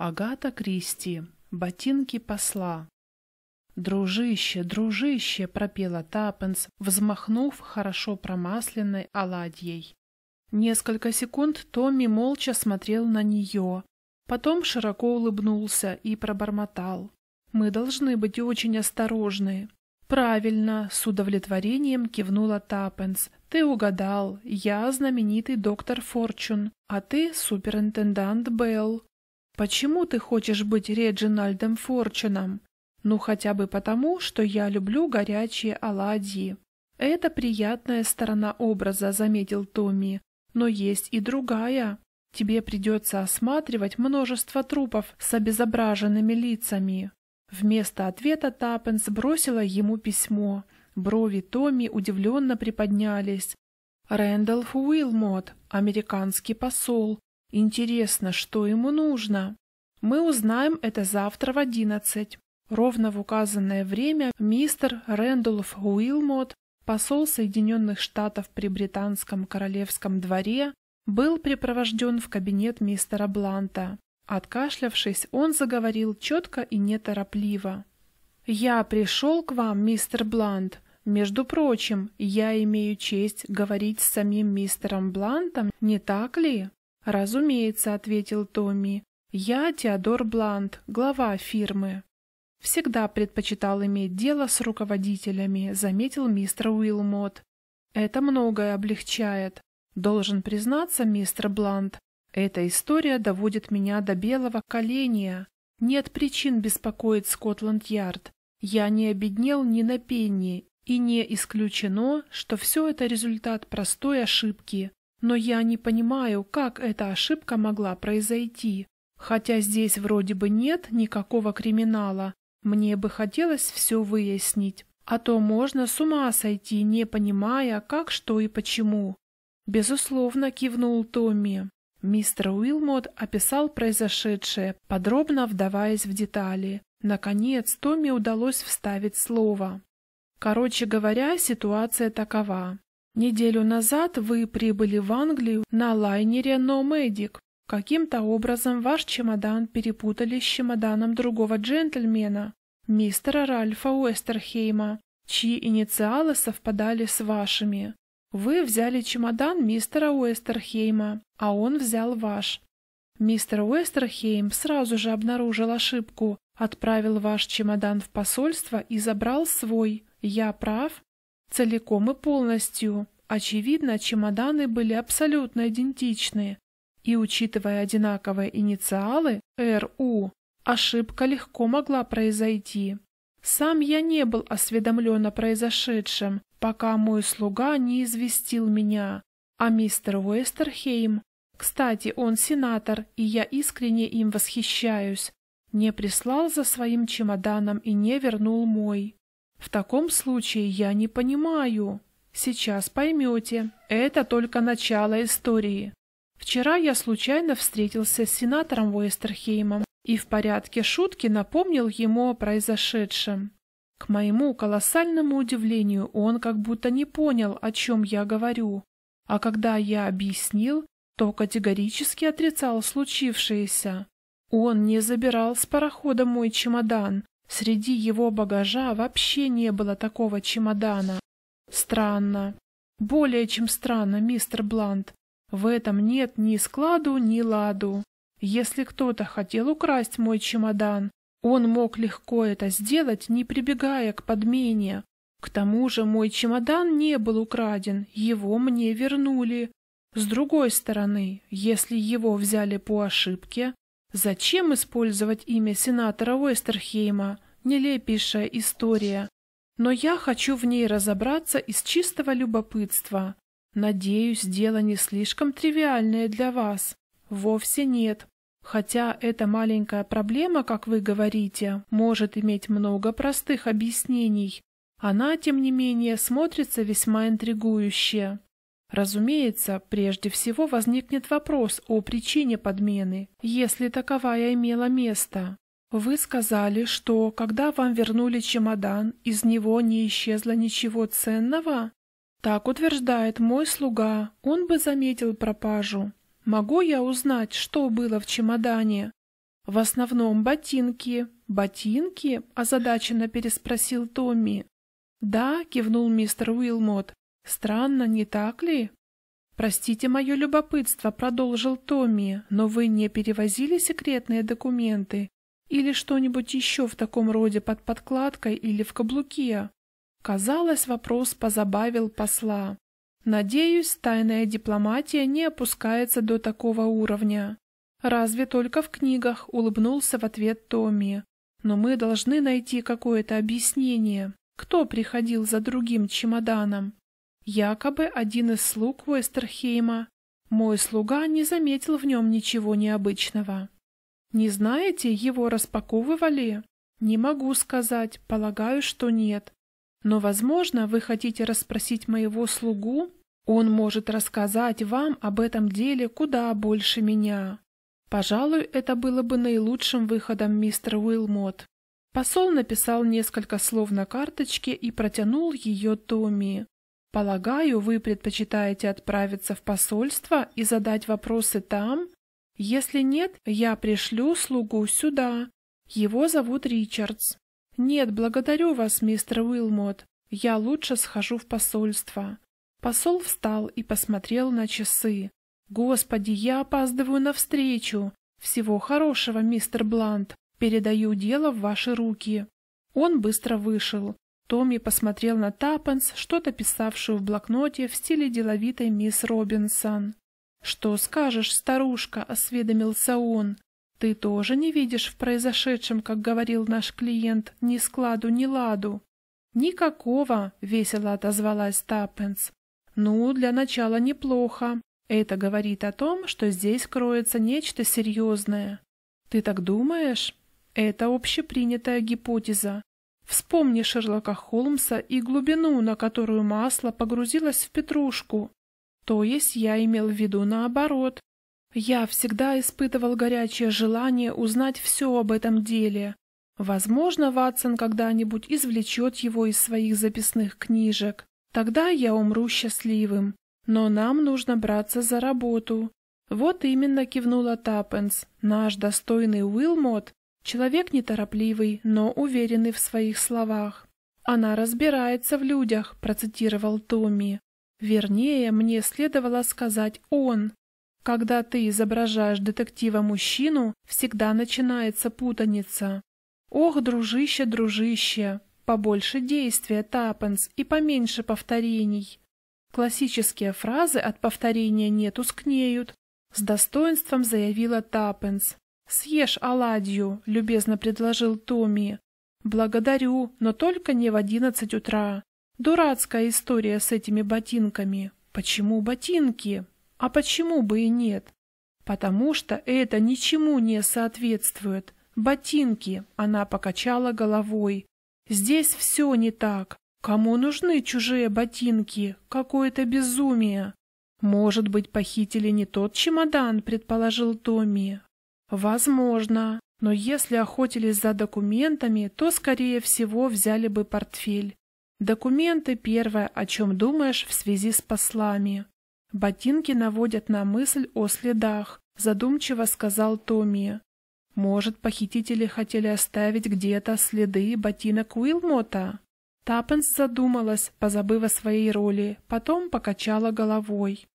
Агата Кристи. Ботинки посла. «Дружище, дружище!» — пропела Таппенс, взмахнув хорошо промасленной оладьей. Несколько секунд Томми молча смотрел на нее, потом широко улыбнулся и пробормотал. «Мы должны быть очень осторожны». «Правильно!» — с удовлетворением кивнула Таппенс. «Ты угадал. Я знаменитый доктор Форчун, а ты суперинтендант Белл. Почему ты хочешь быть Реджинальдом Форчином? Ну, хотя бы потому, что я люблю горячие оладьи. Это приятная сторона образа, заметил Томми. Но есть и другая. Тебе придется осматривать множество трупов с обезображенными лицами. Вместо ответа Таппенс бросила ему письмо. Брови Томми удивленно приподнялись. Рэндалф Уилмот, американский посол, Интересно, что ему нужно? Мы узнаем это завтра в одиннадцать. Ровно в указанное время мистер Рэндольф Уилмот, посол Соединенных Штатов при британском королевском дворе, был припровожден в кабинет мистера Бланта. Откашлявшись, он заговорил четко и неторопливо. «Я пришел к вам, мистер Блант. Между прочим, я имею честь говорить с самим мистером Блантом, не так ли?» «Разумеется», — ответил Томми. «Я Теодор Блант, глава фирмы». «Всегда предпочитал иметь дело с руководителями», — заметил мистер Уилмот. «Это многое облегчает. Должен признаться, мистер Блант, эта история доводит меня до белого коленя. Нет причин беспокоить Скотланд-Ярд. Я не обеднел ни на пенни, и не исключено, что все это результат простой ошибки, но я не понимаю, как эта ошибка могла произойти. Хотя здесь вроде бы нет никакого криминала, мне бы хотелось все выяснить, а то можно с ума сойти, не понимая, как, что и почему. Безусловно, кивнул Томми. Мистер Уилмот описал произошедшее, подробно вдаваясь в детали. Наконец, Томми удалось вставить слово. Короче говоря, ситуация такова. Неделю назад вы прибыли в Англию на лайнере «Номедик». Каким-то образом ваш чемодан перепутали с чемоданом другого джентльмена, мистера Ральфа Уэстерхейма, чьи инициалы совпадали с вашими. Вы взяли чемодан мистера Уэстерхейма, а он взял ваш. Мистер Уэстерхейм сразу же обнаружил ошибку, отправил ваш чемодан в посольство и забрал свой. Я прав? целиком и полностью. Очевидно, чемоданы были абсолютно идентичны. И учитывая одинаковые инициалы РУ, ошибка легко могла произойти. Сам я не был осведомлен о произошедшем, пока мой слуга не известил меня. А мистер Уэстерхейм, кстати, он сенатор, и я искренне им восхищаюсь, не прислал за своим чемоданом и не вернул мой. В таком случае я не понимаю. Сейчас поймете. Это только начало истории. Вчера я случайно встретился с сенатором Уэстерхеймом и в порядке шутки напомнил ему о произошедшем. К моему колоссальному удивлению, он как будто не понял, о чем я говорю. А когда я объяснил, то категорически отрицал случившееся. Он не забирал с парохода мой чемодан, Среди его багажа вообще не было такого чемодана. Странно. Более чем странно, мистер Блант. В этом нет ни складу, ни ладу. Если кто-то хотел украсть мой чемодан, он мог легко это сделать, не прибегая к подмене. К тому же мой чемодан не был украден, его мне вернули. С другой стороны, если его взяли по ошибке, Зачем использовать имя сенатора Уэстерхейма? Нелепейшая история. Но я хочу в ней разобраться из чистого любопытства. Надеюсь, дело не слишком тривиальное для вас. Вовсе нет. Хотя эта маленькая проблема, как вы говорите, может иметь много простых объяснений, она, тем не менее, смотрится весьма интригующе. Разумеется, прежде всего возникнет вопрос о причине подмены, если таковая имела место. Вы сказали, что когда вам вернули чемодан, из него не исчезло ничего ценного? Так утверждает мой слуга, он бы заметил пропажу. Могу я узнать, что было в чемодане? В основном ботинки. Ботинки? озадаченно переспросил Томми. Да, кивнул мистер Уилмот. Странно, не так ли? Простите мое любопытство, продолжил Томми, но вы не перевозили секретные документы или что-нибудь еще в таком роде под подкладкой или в каблуке? Казалось, вопрос позабавил посла. Надеюсь, тайная дипломатия не опускается до такого уровня. Разве только в книгах, улыбнулся в ответ Томми. Но мы должны найти какое-то объяснение. Кто приходил за другим чемоданом? Якобы один из слуг Уэстерхейма. Мой слуга не заметил в нем ничего необычного. Не знаете, его распаковывали? Не могу сказать, полагаю, что нет. Но, возможно, вы хотите расспросить моего слугу? Он может рассказать вам об этом деле куда больше меня. Пожалуй, это было бы наилучшим выходом, мистер Уилмот. Посол написал несколько слов на карточке и протянул ее Томми. Полагаю, вы предпочитаете отправиться в посольство и задать вопросы там? Если нет, я пришлю слугу сюда. Его зовут Ричардс. Нет, благодарю вас, мистер Уилмот. Я лучше схожу в посольство. Посол встал и посмотрел на часы. Господи, я опаздываю на встречу. Всего хорошего, мистер Блант. Передаю дело в ваши руки. Он быстро вышел. Томми посмотрел на Таппенс, что-то писавшую в блокноте в стиле деловитой мисс Робинсон. «Что скажешь, старушка?» — осведомился он. «Ты тоже не видишь в произошедшем, как говорил наш клиент, ни складу, ни ладу?» «Никакого!» — весело отозвалась Таппенс. «Ну, для начала неплохо. Это говорит о том, что здесь кроется нечто серьезное». «Ты так думаешь?» «Это общепринятая гипотеза. Вспомни Шерлока Холмса и глубину, на которую масло погрузилось в петрушку. То есть я имел в виду наоборот. Я всегда испытывал горячее желание узнать все об этом деле. Возможно, Ватсон когда-нибудь извлечет его из своих записных книжек. Тогда я умру счастливым. Но нам нужно браться за работу. Вот именно кивнула Таппенс. Наш достойный Уилмот Человек неторопливый, но уверенный в своих словах. «Она разбирается в людях», – процитировал Томми. «Вернее, мне следовало сказать «он». Когда ты изображаешь детектива-мужчину, всегда начинается путаница. Ох, дружище, дружище, побольше действия, тапанс, и поменьше повторений. Классические фразы от повторения не тускнеют, с достоинством заявила Тапенс. «Съешь оладью», — любезно предложил Томми. «Благодарю, но только не в одиннадцать утра. Дурацкая история с этими ботинками. Почему ботинки? А почему бы и нет? Потому что это ничему не соответствует. Ботинки, она покачала головой. Здесь все не так. Кому нужны чужие ботинки? Какое-то безумие. Может быть, похитили не тот чемодан, предположил Томми, Возможно, но если охотились за документами, то, скорее всего, взяли бы портфель. Документы – первое, о чем думаешь в связи с послами. Ботинки наводят на мысль о следах, задумчиво сказал Томми. Может, похитители хотели оставить где-то следы ботинок Уилмота? Таппенс задумалась, позабыв о своей роли, потом покачала головой.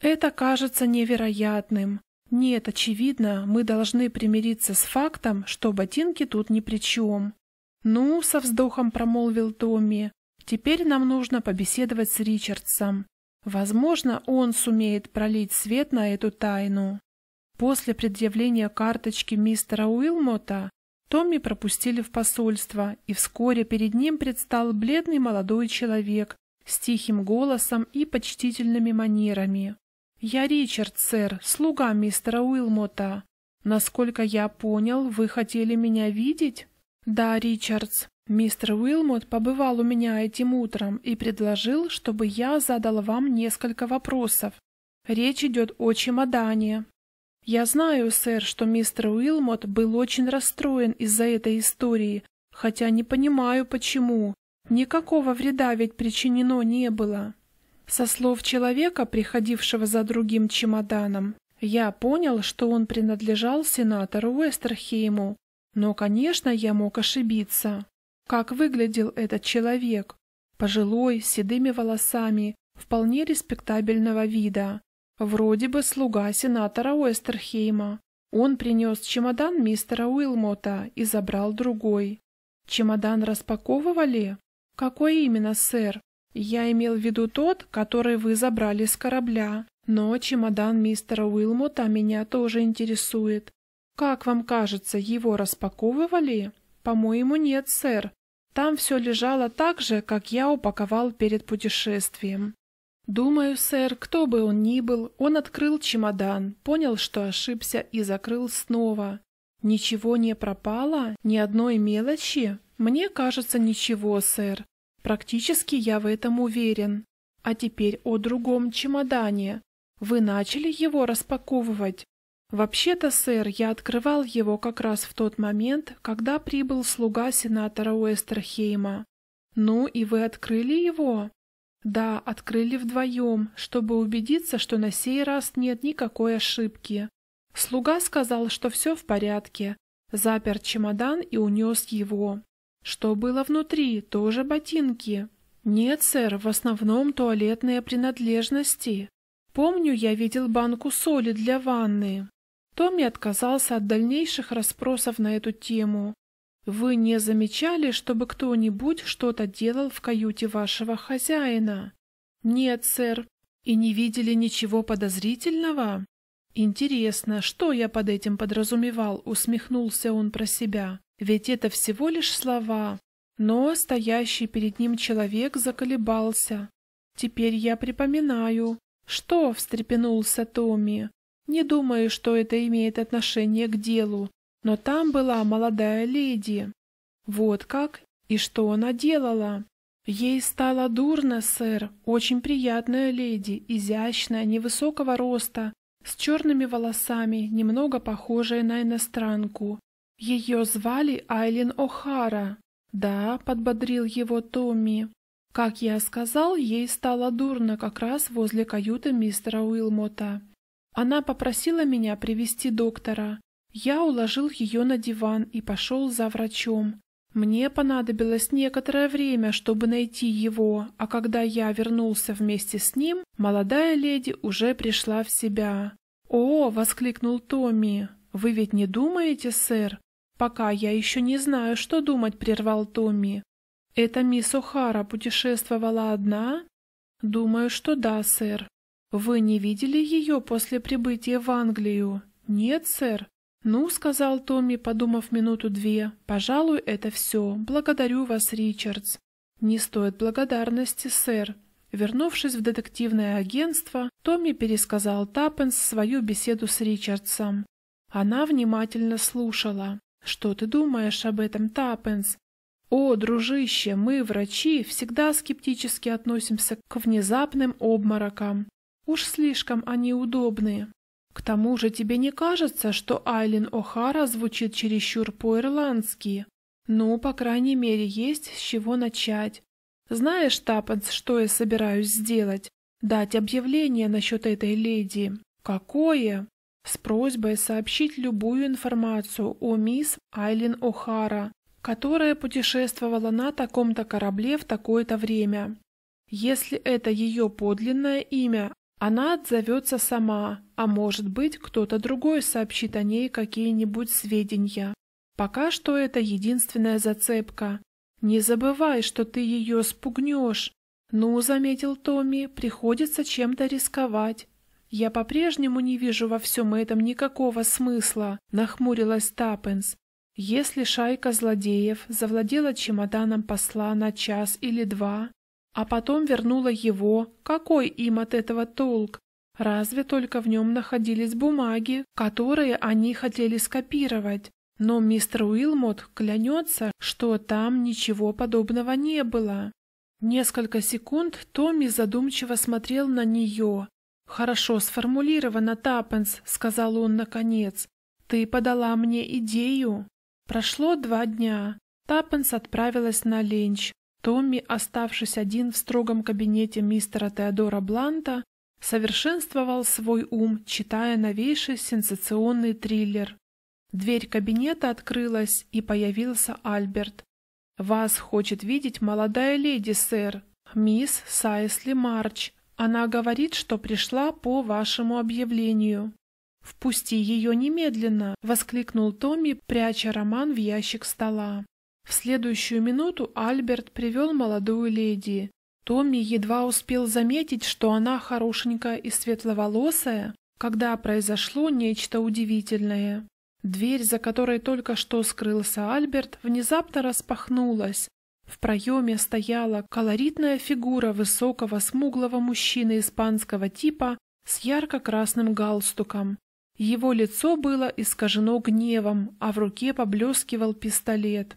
Это кажется невероятным, нет, очевидно, мы должны примириться с фактом, что ботинки тут ни при чем. Ну, со вздохом промолвил Томми, теперь нам нужно побеседовать с Ричардсом. Возможно, он сумеет пролить свет на эту тайну. После предъявления карточки мистера Уилмота Томми пропустили в посольство, и вскоре перед ним предстал бледный молодой человек с тихим голосом и почтительными манерами. «Я Ричард, сэр, слуга мистера Уилмота. Насколько я понял, вы хотели меня видеть?» «Да, Ричардс. Мистер Уилмот побывал у меня этим утром и предложил, чтобы я задал вам несколько вопросов. Речь идет о чемодане». «Я знаю, сэр, что мистер Уилмот был очень расстроен из-за этой истории, хотя не понимаю, почему. Никакого вреда ведь причинено не было». Со слов человека, приходившего за другим чемоданом, я понял, что он принадлежал сенатору Уэстерхейму, но, конечно, я мог ошибиться. Как выглядел этот человек? Пожилой, с седыми волосами, вполне респектабельного вида. Вроде бы слуга сенатора Уэстерхейма. Он принес чемодан мистера Уилмота и забрал другой. Чемодан распаковывали? Какой именно, сэр? Я имел в виду тот, который вы забрали с корабля. Но чемодан мистера Уилмота меня тоже интересует. Как вам кажется, его распаковывали? По-моему, нет, сэр. Там все лежало так же, как я упаковал перед путешествием. Думаю, сэр, кто бы он ни был, он открыл чемодан, понял, что ошибся и закрыл снова. Ничего не пропало? Ни одной мелочи? Мне кажется, ничего, сэр. Практически я в этом уверен. А теперь о другом чемодане. Вы начали его распаковывать? Вообще-то, сэр, я открывал его как раз в тот момент, когда прибыл слуга сенатора Уэстерхейма. Ну и вы открыли его? Да, открыли вдвоем, чтобы убедиться, что на сей раз нет никакой ошибки. Слуга сказал, что все в порядке, запер чемодан и унес его. Что было внутри? Тоже ботинки. Нет, сэр, в основном туалетные принадлежности. Помню, я видел банку соли для ванны. Томми отказался от дальнейших расспросов на эту тему. Вы не замечали, чтобы кто-нибудь что-то делал в каюте вашего хозяина? Нет, сэр. И не видели ничего подозрительного? Интересно, что я под этим подразумевал, усмехнулся он про себя. Ведь это всего лишь слова. Но стоящий перед ним человек заколебался. Теперь я припоминаю, что встрепенулся Томми. Не думаю, что это имеет отношение к делу, но там была молодая леди. Вот как и что она делала? Ей стало дурно, сэр, очень приятная леди, изящная, невысокого роста, с черными волосами, немного похожая на иностранку. Ее звали Айлин О'Хара. Да, подбодрил его Томми. Как я сказал, ей стало дурно как раз возле каюты мистера Уилмота. Она попросила меня привести доктора. Я уложил ее на диван и пошел за врачом. Мне понадобилось некоторое время, чтобы найти его, а когда я вернулся вместе с ним, молодая леди уже пришла в себя. «О!» — воскликнул Томми. «Вы ведь не думаете, сэр, «Пока я еще не знаю, что думать», — прервал Томми. «Это мисс О'Хара путешествовала одна?» «Думаю, что да, сэр. Вы не видели ее после прибытия в Англию?» «Нет, сэр». «Ну», — сказал Томми, подумав минуту-две, — «пожалуй, это все. Благодарю вас, Ричардс». «Не стоит благодарности, сэр». Вернувшись в детективное агентство, Томми пересказал Таппенс свою беседу с Ричардсом. Она внимательно слушала. Что ты думаешь об этом, Таппенс? О, дружище, мы, врачи, всегда скептически относимся к внезапным обморокам. Уж слишком они удобные. К тому же тебе не кажется, что Айлин О'Хара звучит чересчур по-ирландски? Ну, по крайней мере, есть с чего начать. Знаешь, Таппенс, что я собираюсь сделать? Дать объявление насчет этой леди. Какое? с просьбой сообщить любую информацию о мисс Айлин О'Хара, которая путешествовала на таком-то корабле в такое-то время. Если это ее подлинное имя, она отзовется сама, а может быть, кто-то другой сообщит о ней какие-нибудь сведения. Пока что это единственная зацепка. Не забывай, что ты ее спугнешь. Ну, заметил Томми, приходится чем-то рисковать. «Я по-прежнему не вижу во всем этом никакого смысла», — нахмурилась Таппенс. «Если шайка злодеев завладела чемоданом посла на час или два, а потом вернула его, какой им от этого толк? Разве только в нем находились бумаги, которые они хотели скопировать? Но мистер Уилмот клянется, что там ничего подобного не было. Несколько секунд Томми задумчиво смотрел на нее, «Хорошо сформулировано, Таппенс», — сказал он наконец. «Ты подала мне идею». Прошло два дня. Таппенс отправилась на ленч. Томми, оставшись один в строгом кабинете мистера Теодора Бланта, совершенствовал свой ум, читая новейший сенсационный триллер. Дверь кабинета открылась, и появился Альберт. «Вас хочет видеть молодая леди, сэр, мисс Сайсли Марч. Она говорит, что пришла по вашему объявлению. «Впусти ее немедленно!» — воскликнул Томми, пряча роман в ящик стола. В следующую минуту Альберт привел молодую леди. Томми едва успел заметить, что она хорошенькая и светловолосая, когда произошло нечто удивительное. Дверь, за которой только что скрылся Альберт, внезапно распахнулась, в проеме стояла колоритная фигура высокого смуглого мужчины испанского типа с ярко-красным галстуком. Его лицо было искажено гневом, а в руке поблескивал пистолет.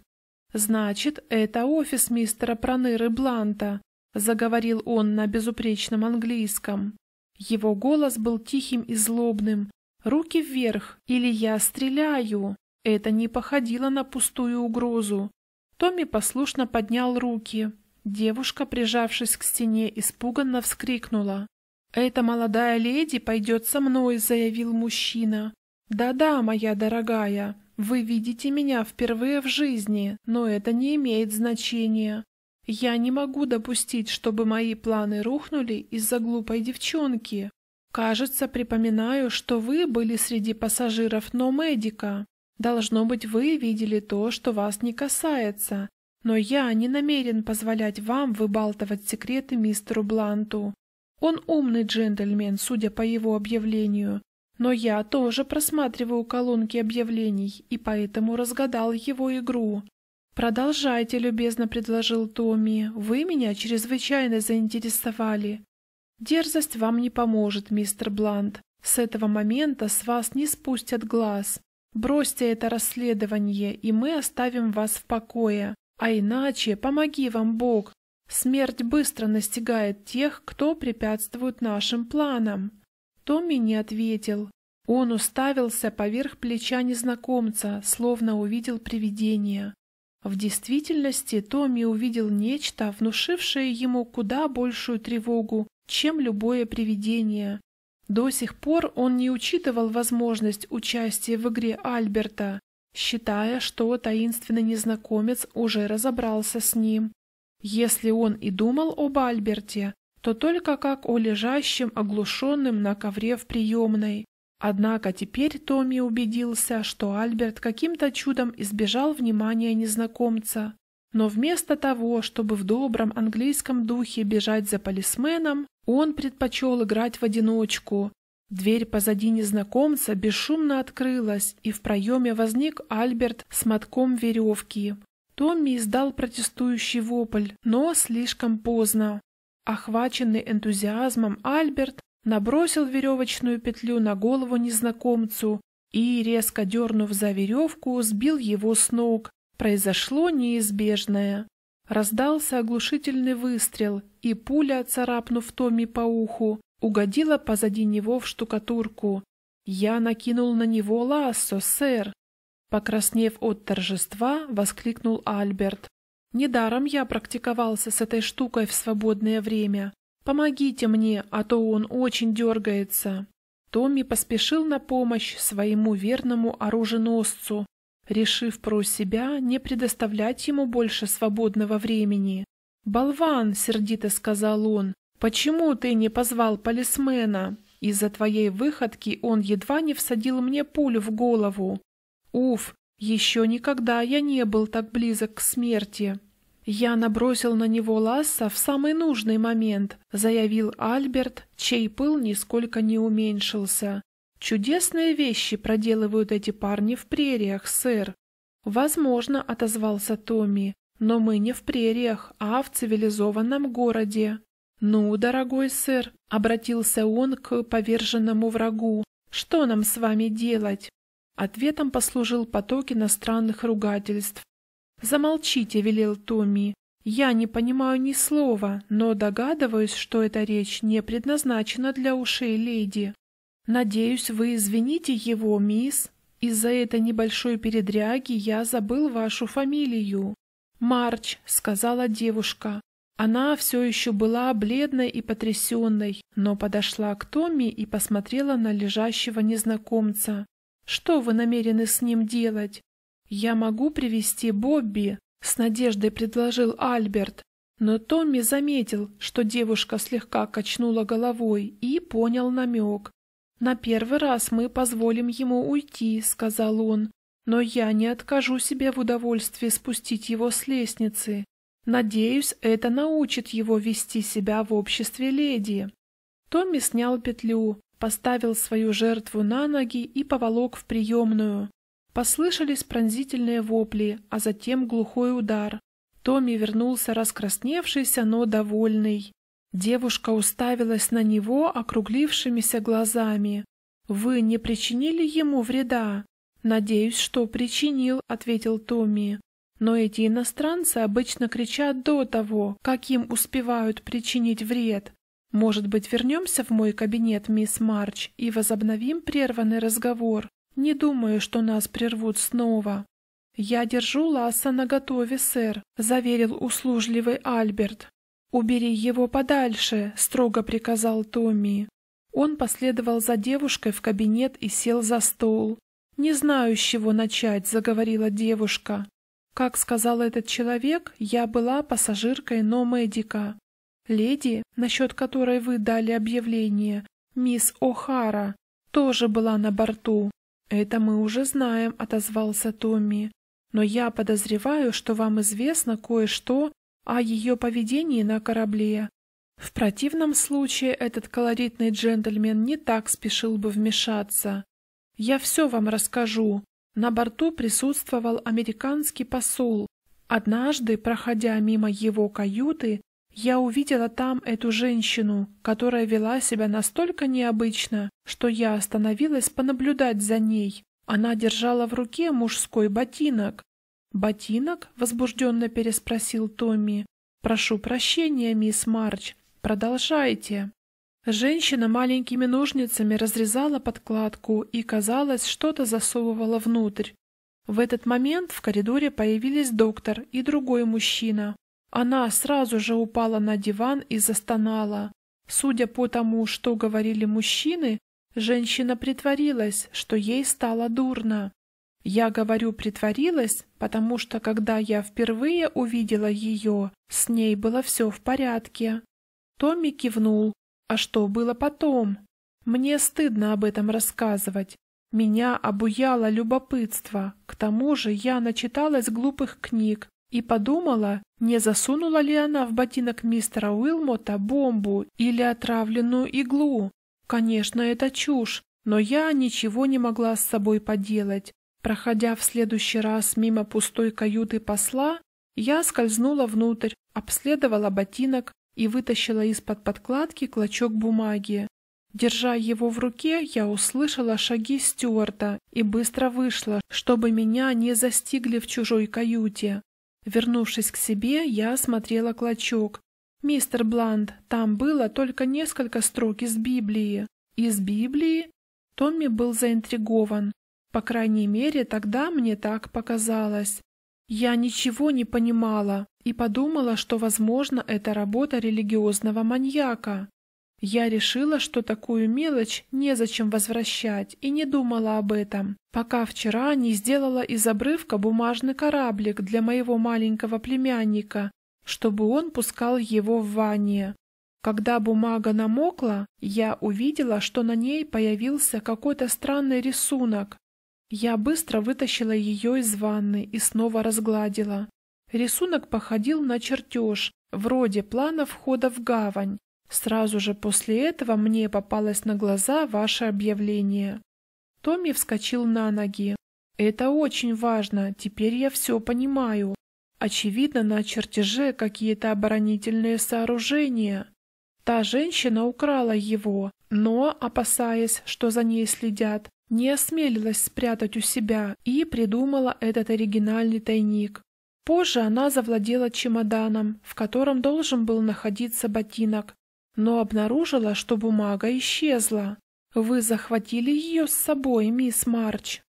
«Значит, это офис мистера Проныры Бланта», — заговорил он на безупречном английском. Его голос был тихим и злобным. «Руки вверх, или я стреляю!» Это не походило на пустую угрозу. Томми послушно поднял руки. Девушка, прижавшись к стене, испуганно вскрикнула. «Эта молодая леди пойдет со мной», — заявил мужчина. «Да-да, моя дорогая, вы видите меня впервые в жизни, но это не имеет значения. Я не могу допустить, чтобы мои планы рухнули из-за глупой девчонки. Кажется, припоминаю, что вы были среди пассажиров но медика Должно быть, вы видели то, что вас не касается, но я не намерен позволять вам выбалтывать секреты мистеру Бланту. Он умный джентльмен, судя по его объявлению, но я тоже просматриваю колонки объявлений и поэтому разгадал его игру. «Продолжайте», — любезно предложил Томми, — «вы меня чрезвычайно заинтересовали». «Дерзость вам не поможет, мистер Блант. С этого момента с вас не спустят глаз. Бросьте это расследование, и мы оставим вас в покое. А иначе помоги вам Бог. Смерть быстро настигает тех, кто препятствует нашим планам. Томми не ответил. Он уставился поверх плеча незнакомца, словно увидел привидение. В действительности Томми увидел нечто, внушившее ему куда большую тревогу, чем любое привидение, до сих пор он не учитывал возможность участия в игре Альберта, считая, что таинственный незнакомец уже разобрался с ним. Если он и думал об Альберте, то только как о лежащем оглушенном на ковре в приемной. Однако теперь Томми убедился, что Альберт каким-то чудом избежал внимания незнакомца. Но вместо того, чтобы в добром английском духе бежать за полисменом, он предпочел играть в одиночку. Дверь позади незнакомца бесшумно открылась, и в проеме возник Альберт с мотком веревки. Томми издал протестующий вопль, но слишком поздно. Охваченный энтузиазмом, Альберт набросил веревочную петлю на голову незнакомцу и, резко дернув за веревку, сбил его с ног. Произошло неизбежное. Раздался оглушительный выстрел, и пуля, царапнув Томми по уху, угодила позади него в штукатурку. Я накинул на него лассо, сэр. Покраснев от торжества, воскликнул Альберт. Недаром я практиковался с этой штукой в свободное время. Помогите мне, а то он очень дергается. Томми поспешил на помощь своему верному оруженосцу, решив про себя не предоставлять ему больше свободного времени. «Болван!» — сердито сказал он. «Почему ты не позвал полисмена? Из-за твоей выходки он едва не всадил мне пулю в голову. Уф, еще никогда я не был так близок к смерти». «Я набросил на него Ласса в самый нужный момент», — заявил Альберт, чей пыл нисколько не уменьшился. «Чудесные вещи проделывают эти парни в прериях, сэр». «Возможно», — отозвался Томми, — «но мы не в прериях, а в цивилизованном городе». «Ну, дорогой сэр», — обратился он к поверженному врагу, — «что нам с вами делать?» Ответом послужил поток иностранных ругательств. «Замолчите», — велел Томми. «Я не понимаю ни слова, но догадываюсь, что эта речь не предназначена для ушей леди». «Надеюсь, вы извините его, мисс. Из-за этой небольшой передряги я забыл вашу фамилию». «Марч», — сказала девушка. Она все еще была бледной и потрясенной, но подошла к Томми и посмотрела на лежащего незнакомца. «Что вы намерены с ним делать?» «Я могу привести Бобби», — с надеждой предложил Альберт. Но Томми заметил, что девушка слегка качнула головой и понял намек. «На первый раз мы позволим ему уйти», — сказал он, «но я не откажу себе в удовольствии спустить его с лестницы. Надеюсь, это научит его вести себя в обществе леди». Томми снял петлю, поставил свою жертву на ноги и поволок в приемную. Послышались пронзительные вопли, а затем глухой удар. Томми вернулся раскрасневшийся, но довольный. Девушка уставилась на него округлившимися глазами. «Вы не причинили ему вреда?» «Надеюсь, что причинил», — ответил Томми. «Но эти иностранцы обычно кричат до того, как им успевают причинить вред. Может быть, вернемся в мой кабинет, мисс Марч, и возобновим прерванный разговор? Не думаю, что нас прервут снова». «Я держу Ласса наготове, сэр», — заверил услужливый Альберт. «Убери его подальше», — строго приказал Томми. Он последовал за девушкой в кабинет и сел за стол. «Не знаю, с чего начать», — заговорила девушка. «Как сказал этот человек, я была пассажиркой но медика, Леди, насчет которой вы дали объявление, мисс О'Хара, тоже была на борту. Это мы уже знаем», — отозвался Томми. «Но я подозреваю, что вам известно кое-что а ее поведении на корабле. В противном случае этот колоритный джентльмен не так спешил бы вмешаться. Я все вам расскажу. На борту присутствовал американский посол. Однажды, проходя мимо его каюты, я увидела там эту женщину, которая вела себя настолько необычно, что я остановилась понаблюдать за ней. Она держала в руке мужской ботинок, «Ботинок?» — возбужденно переспросил Томми. «Прошу прощения, мисс Марч. Продолжайте». Женщина маленькими ножницами разрезала подкладку и, казалось, что-то засовывала внутрь. В этот момент в коридоре появились доктор и другой мужчина. Она сразу же упала на диван и застонала. Судя по тому, что говорили мужчины, женщина притворилась, что ей стало дурно. Я говорю «притворилась», потому что, когда я впервые увидела ее, с ней было все в порядке. Томми кивнул. А что было потом? Мне стыдно об этом рассказывать. Меня обуяло любопытство. К тому же я начиталась глупых книг и подумала, не засунула ли она в ботинок мистера Уилмота бомбу или отравленную иглу. Конечно, это чушь, но я ничего не могла с собой поделать. Проходя в следующий раз мимо пустой каюты посла, я скользнула внутрь, обследовала ботинок и вытащила из-под подкладки клочок бумаги. Держа его в руке, я услышала шаги Стюарта и быстро вышла, чтобы меня не застигли в чужой каюте. Вернувшись к себе, я осмотрела клочок. «Мистер Бланд, там было только несколько строк из Библии». «Из Библии?» Томми был заинтригован. По крайней мере, тогда мне так показалось. Я ничего не понимала и подумала, что, возможно, это работа религиозного маньяка. Я решила, что такую мелочь незачем возвращать, и не думала об этом, пока вчера не сделала из обрывка бумажный кораблик для моего маленького племянника, чтобы он пускал его в ванне. Когда бумага намокла, я увидела, что на ней появился какой-то странный рисунок, я быстро вытащила ее из ванны и снова разгладила. Рисунок походил на чертеж, вроде плана входа в гавань. Сразу же после этого мне попалось на глаза ваше объявление. Томми вскочил на ноги. «Это очень важно, теперь я все понимаю. Очевидно, на чертеже какие-то оборонительные сооружения. Та женщина украла его, но, опасаясь, что за ней следят, не осмелилась спрятать у себя и придумала этот оригинальный тайник. Позже она завладела чемоданом, в котором должен был находиться ботинок, но обнаружила, что бумага исчезла. Вы захватили ее с собой, мисс Марч.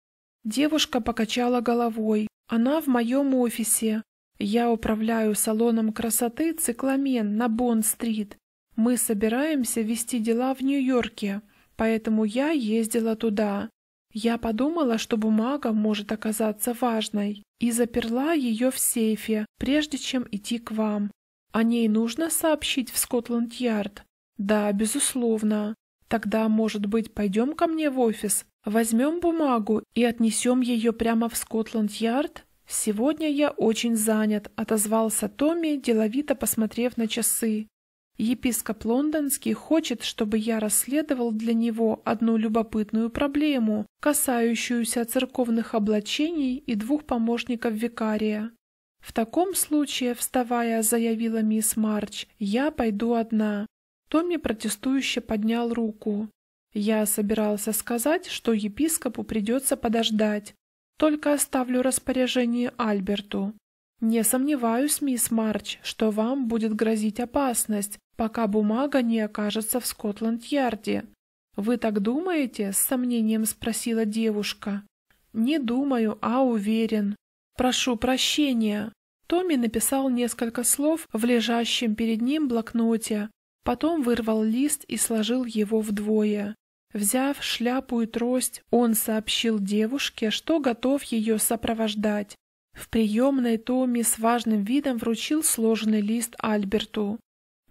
Девушка покачала головой. Она в моем офисе. Я управляю салоном красоты «Цикламен» на Бонд-стрит. Мы собираемся вести дела в Нью-Йорке, поэтому я ездила туда. Я подумала, что бумага может оказаться важной, и заперла ее в сейфе, прежде чем идти к вам. О ней нужно сообщить в Скотланд-Ярд? Да, безусловно. Тогда, может быть, пойдем ко мне в офис, возьмем бумагу и отнесем ее прямо в Скотланд-Ярд? Сегодня я очень занят, отозвался Томми, деловито посмотрев на часы. Епископ Лондонский хочет, чтобы я расследовал для него одну любопытную проблему, касающуюся церковных облачений и двух помощников викария. В таком случае, вставая, заявила мисс Марч, я пойду одна. Томми протестующе поднял руку. Я собирался сказать, что епископу придется подождать. Только оставлю распоряжение Альберту. Не сомневаюсь, мисс Марч, что вам будет грозить опасность, пока бумага не окажется в Скотланд-Ярде. Вы так думаете? с сомнением спросила девушка. Не думаю, а уверен. Прошу прощения. Томми написал несколько слов в лежащем перед ним блокноте, потом вырвал лист и сложил его вдвое. Взяв шляпу и трость, он сообщил девушке, что готов ее сопровождать. В приемной Томми с важным видом вручил сложенный лист Альберту.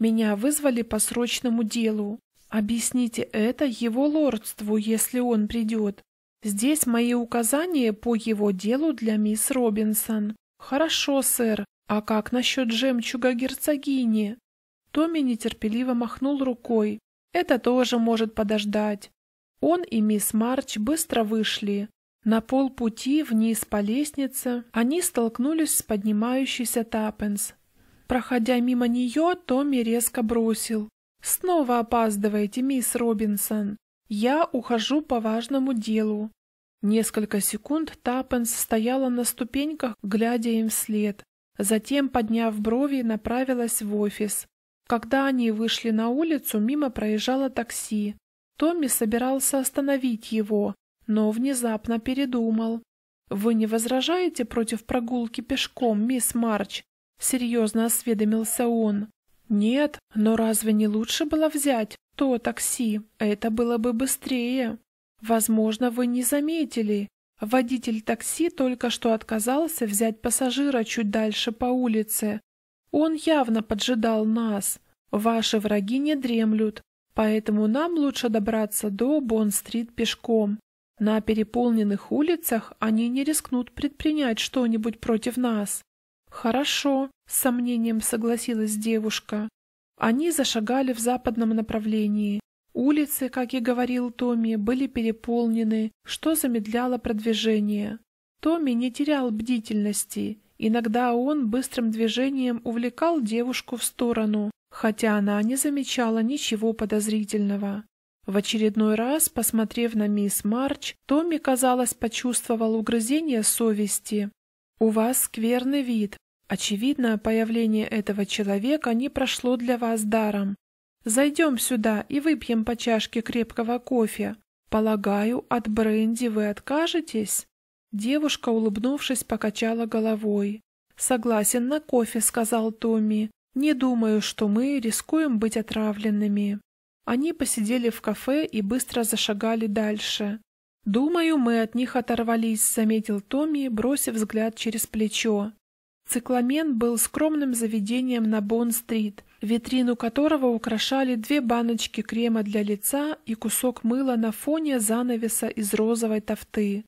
«Меня вызвали по срочному делу. Объясните это его лордству, если он придет. Здесь мои указания по его делу для мисс Робинсон». «Хорошо, сэр. А как насчет жемчуга герцогини?» Томми нетерпеливо махнул рукой. «Это тоже может подождать». Он и мисс Марч быстро вышли, на полпути вниз по лестнице они столкнулись с поднимающейся Таппенс. Проходя мимо нее, Томми резко бросил. «Снова опаздываете, мисс Робинсон. Я ухожу по важному делу». Несколько секунд Таппенс стояла на ступеньках, глядя им вслед. Затем, подняв брови, направилась в офис. Когда они вышли на улицу, мимо проезжало такси. Томми собирался остановить его, но внезапно передумал. «Вы не возражаете против прогулки пешком, мисс Марч?» — серьезно осведомился он. «Нет, но разве не лучше было взять то такси? Это было бы быстрее. Возможно, вы не заметили. Водитель такси только что отказался взять пассажира чуть дальше по улице. Он явно поджидал нас. Ваши враги не дремлют, поэтому нам лучше добраться до Бонн-стрит пешком. На переполненных улицах они не рискнут предпринять что-нибудь против нас. Хорошо, с сомнением согласилась девушка. Они зашагали в западном направлении. Улицы, как и говорил Томми, были переполнены, что замедляло продвижение. Томми не терял бдительности. Иногда он быстрым движением увлекал девушку в сторону, хотя она не замечала ничего подозрительного. В очередной раз, посмотрев на мисс Марч, Томми, казалось, почувствовал угрызение совести. «У вас скверный вид. Очевидно, появление этого человека не прошло для вас даром. Зайдем сюда и выпьем по чашке крепкого кофе. Полагаю, от бренди вы откажетесь?» Девушка, улыбнувшись, покачала головой. «Согласен на кофе», — сказал Томми. «Не думаю, что мы рискуем быть отравленными». Они посидели в кафе и быстро зашагали дальше. «Думаю, мы от них оторвались», — заметил Томми, бросив взгляд через плечо. Цикламен был скромным заведением на Бонн-стрит, витрину которого украшали две баночки крема для лица и кусок мыла на фоне занавеса из розовой тофты.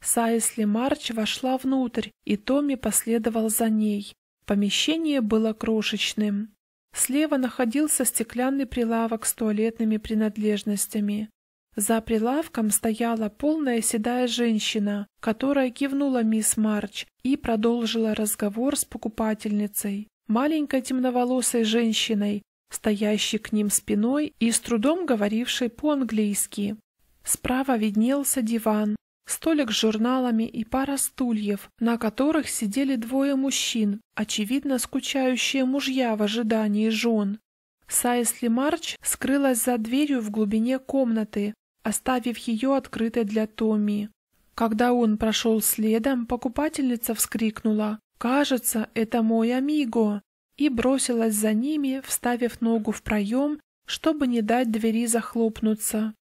Сайсли Марч вошла внутрь, и Томми последовал за ней. Помещение было крошечным. Слева находился стеклянный прилавок с туалетными принадлежностями. За прилавком стояла полная седая женщина, которая кивнула мисс Марч и продолжила разговор с покупательницей, маленькой темноволосой женщиной, стоящей к ним спиной и с трудом говорившей по-английски. Справа виднелся диван, столик с журналами и пара стульев, на которых сидели двое мужчин, очевидно скучающие мужья в ожидании жен. Сайсли Марч скрылась за дверью в глубине комнаты, оставив ее открытой для Томми. Когда он прошел следом, покупательница вскрикнула «Кажется, это мой амиго!» и бросилась за ними, вставив ногу в проем, чтобы не дать двери захлопнуться.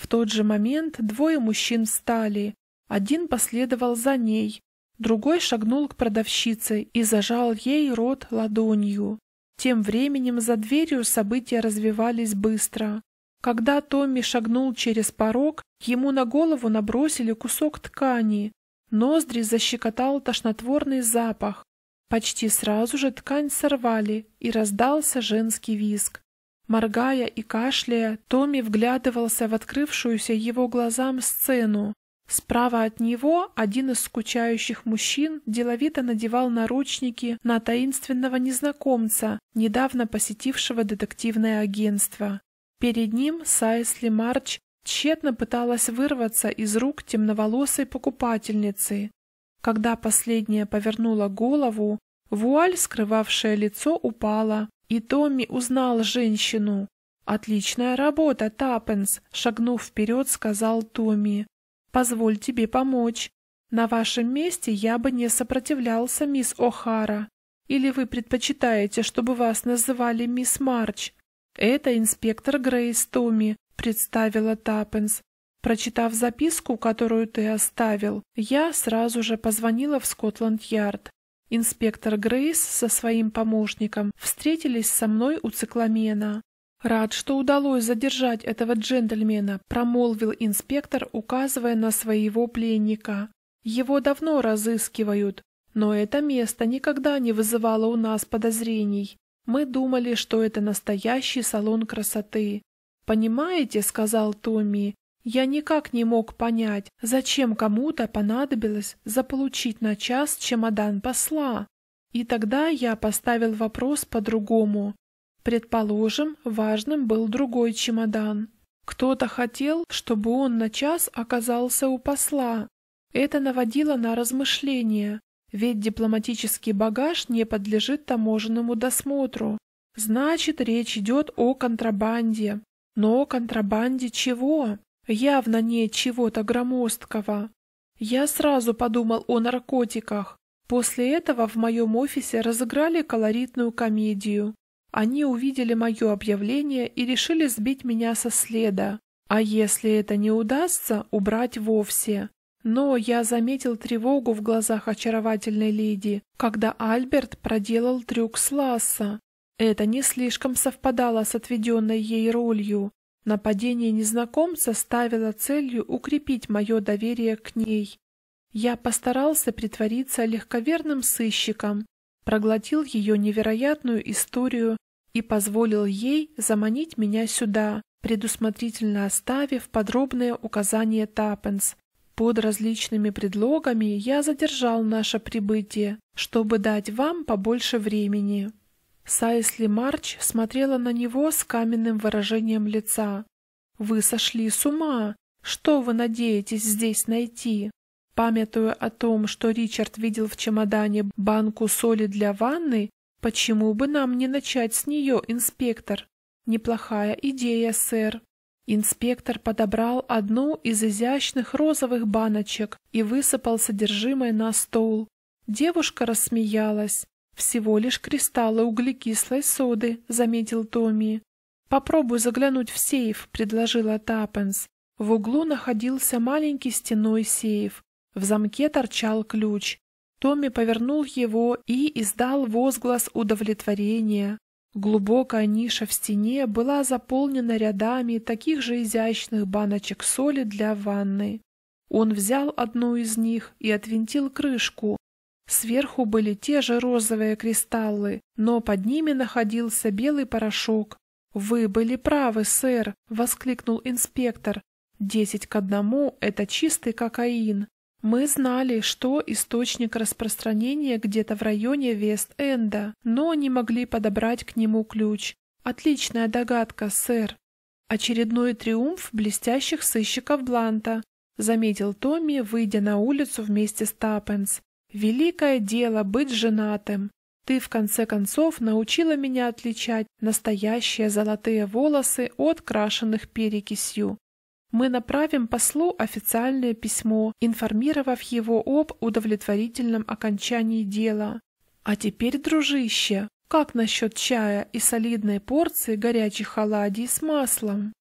В тот же момент двое мужчин встали. Один последовал за ней, другой шагнул к продавщице и зажал ей рот ладонью. Тем временем за дверью события развивались быстро. Когда Томми шагнул через порог, ему на голову набросили кусок ткани. Ноздри защекотал тошнотворный запах. Почти сразу же ткань сорвали, и раздался женский визг. Моргая и кашляя, Томми вглядывался в открывшуюся его глазам сцену. Справа от него один из скучающих мужчин деловито надевал наручники на таинственного незнакомца, недавно посетившего детективное агентство. Перед ним Сайсли Марч тщетно пыталась вырваться из рук темноволосой покупательницы. Когда последняя повернула голову, вуаль, скрывавшая лицо, упала, и Томми узнал женщину. «Отличная работа, Таппенс!» — шагнув вперед, сказал Томми. «Позволь тебе помочь. На вашем месте я бы не сопротивлялся, мисс О'Хара. Или вы предпочитаете, чтобы вас называли мисс Марч?» «Это инспектор Грейс Томми», — представила Таппенс. «Прочитав записку, которую ты оставил, я сразу же позвонила в Скотланд-Ярд. Инспектор Грейс со своим помощником встретились со мной у цикламена. «Рад, что удалось задержать этого джентльмена», — промолвил инспектор, указывая на своего пленника. «Его давно разыскивают, но это место никогда не вызывало у нас подозрений. Мы думали, что это настоящий салон красоты». «Понимаете», — сказал Томми, я никак не мог понять, зачем кому-то понадобилось заполучить на час чемодан посла. И тогда я поставил вопрос по-другому. Предположим, важным был другой чемодан. Кто-то хотел, чтобы он на час оказался у посла. Это наводило на размышления, ведь дипломатический багаж не подлежит таможенному досмотру. Значит, речь идет о контрабанде. Но о контрабанде чего? Явно не чего-то громоздкого. Я сразу подумал о наркотиках. После этого в моем офисе разыграли колоритную комедию. Они увидели мое объявление и решили сбить меня со следа. А если это не удастся, убрать вовсе. Но я заметил тревогу в глазах очаровательной леди, когда Альберт проделал трюк с Ласса. Это не слишком совпадало с отведенной ей ролью, Нападение незнакомца ставило целью укрепить мое доверие к ней. Я постарался притвориться легковерным сыщиком, проглотил ее невероятную историю и позволил ей заманить меня сюда, предусмотрительно оставив подробные указания Таппенс. Под различными предлогами я задержал наше прибытие, чтобы дать вам побольше времени. Сайсли Марч смотрела на него с каменным выражением лица. «Вы сошли с ума! Что вы надеетесь здесь найти?» Памятуя о том, что Ричард видел в чемодане банку соли для ванны, почему бы нам не начать с нее, инспектор? Неплохая идея, сэр. Инспектор подобрал одну из изящных розовых баночек и высыпал содержимое на стол. Девушка рассмеялась. «Всего лишь кристаллы углекислой соды», — заметил Томми. «Попробуй заглянуть в сейф», — предложила Таппенс. В углу находился маленький стеной сейф. В замке торчал ключ. Томми повернул его и издал возглас удовлетворения. Глубокая ниша в стене была заполнена рядами таких же изящных баночек соли для ванны. Он взял одну из них и отвинтил крышку. Сверху были те же розовые кристаллы, но под ними находился белый порошок. «Вы были правы, сэр!» — воскликнул инспектор. «Десять к одному — это чистый кокаин. Мы знали, что источник распространения где-то в районе Вест-Энда, но не могли подобрать к нему ключ. Отличная догадка, сэр!» «Очередной триумф блестящих сыщиков Бланта», — заметил Томми, выйдя на улицу вместе с Таппенс. Великое дело быть женатым. Ты, в конце концов, научила меня отличать настоящие золотые волосы от крашенных перекисью. Мы направим послу официальное письмо, информировав его об удовлетворительном окончании дела. А теперь, дружище, как насчет чая и солидной порции горячих оладий с маслом?